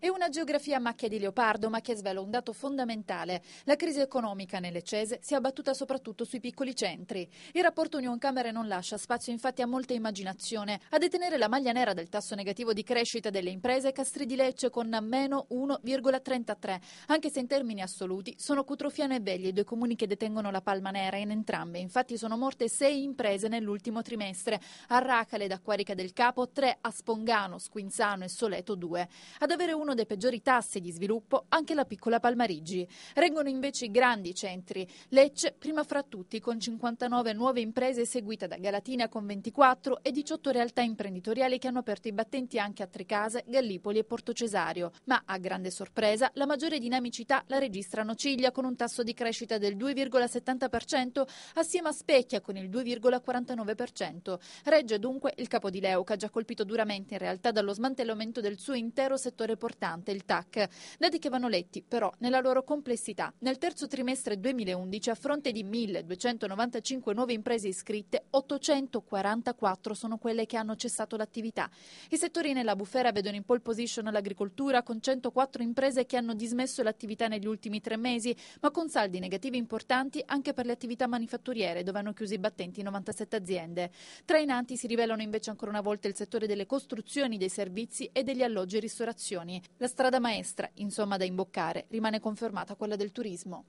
E una geografia a macchia di leopardo, ma che svela un dato fondamentale. La crisi economica nelle Cese si è abbattuta soprattutto sui piccoli centri. Il rapporto Union Camere non lascia spazio infatti a molta immaginazione. A detenere la maglia nera del tasso negativo di crescita delle imprese Castri di Lecce con meno 1,33, anche se in termini assoluti sono Cutrofiano e Veglie, i due comuni che detengono la palma nera. In entrambe infatti sono morte sei imprese nell'ultimo trimestre. A Racale ed Acquarica del Capo tre a Spongano, Squinzano e Soleto due. Ad avere uno uno dei peggiori tassi di sviluppo anche la piccola Palmarigi. Reggono invece i grandi centri. Lecce, prima fra tutti, con 59 nuove imprese seguita da Galatina con 24 e 18 realtà imprenditoriali che hanno aperto i battenti anche a Tricase, Gallipoli e Porto Cesario. Ma, a grande sorpresa, la maggiore dinamicità la registrano Ciglia con un tasso di crescita del 2,70% assieme a Specchia con il 2,49%. Regge dunque il capo di Leuca, già colpito duramente in realtà dallo smantellamento del suo intero settore portato importante, il TAC. Dati che vanno letti però nella loro complessità. Nel terzo trimestre 2011 a fronte di 1.295 nuove imprese iscritte, 844 sono quelle che hanno cessato l'attività. I settori nella bufera vedono in pole position l'agricoltura con 104 imprese che hanno dismesso l'attività negli ultimi tre mesi, ma con saldi negativi importanti anche per le attività manifatturiere dove hanno chiuso i battenti 97 aziende. Tra i nanti si rivelano invece ancora una volta il settore delle costruzioni, dei servizi e degli alloggi e ristorazioni. La strada maestra, insomma, da imboccare rimane confermata quella del turismo.